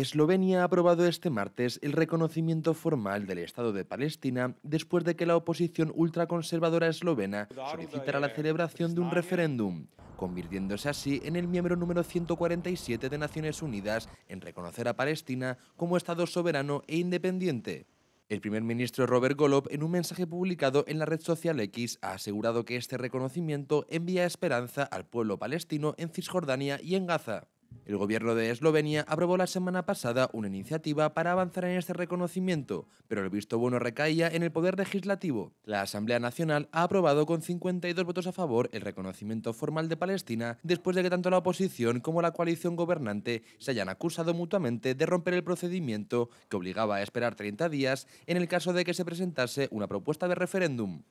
Eslovenia ha aprobado este martes el reconocimiento formal del Estado de Palestina después de que la oposición ultraconservadora eslovena solicitara la celebración de un referéndum, convirtiéndose así en el miembro número 147 de Naciones Unidas en reconocer a Palestina como Estado soberano e independiente. El primer ministro Robert Golob, en un mensaje publicado en la red social X, ha asegurado que este reconocimiento envía esperanza al pueblo palestino en Cisjordania y en Gaza. El gobierno de Eslovenia aprobó la semana pasada una iniciativa para avanzar en este reconocimiento, pero el visto bueno recaía en el poder legislativo. La Asamblea Nacional ha aprobado con 52 votos a favor el reconocimiento formal de Palestina después de que tanto la oposición como la coalición gobernante se hayan acusado mutuamente de romper el procedimiento que obligaba a esperar 30 días en el caso de que se presentase una propuesta de referéndum.